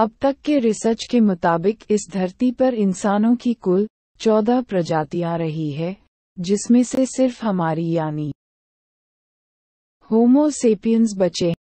अब तक के रिसर्च के मुताबिक इस धरती पर इंसानों की कुल चौदह प्रजातियां रही है जिसमें से सिर्फ हमारी यानी होमोसेपियंस बचे